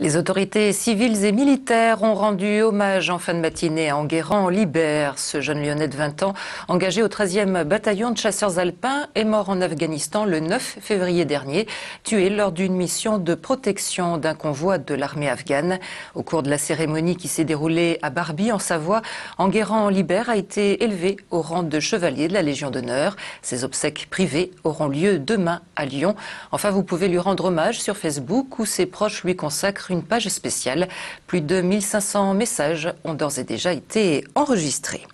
Les autorités civiles et militaires ont rendu hommage en fin de matinée à Enguerrand Libère. Ce jeune Lyonnais de 20 ans, engagé au 13e bataillon de chasseurs alpins, et mort en Afghanistan le 9 février dernier, tué lors d'une mission de protection d'un convoi de l'armée afghane. Au cours de la cérémonie qui s'est déroulée à Barbie, en Savoie, Enguerrand Libère a été élevé au rang de chevalier de la Légion d'honneur. Ses obsèques privées auront lieu demain à Lyon. Enfin, vous pouvez lui rendre hommage sur Facebook où ses proches lui consacrent une page spéciale. Plus de 1500 messages ont d'ores et déjà été enregistrés.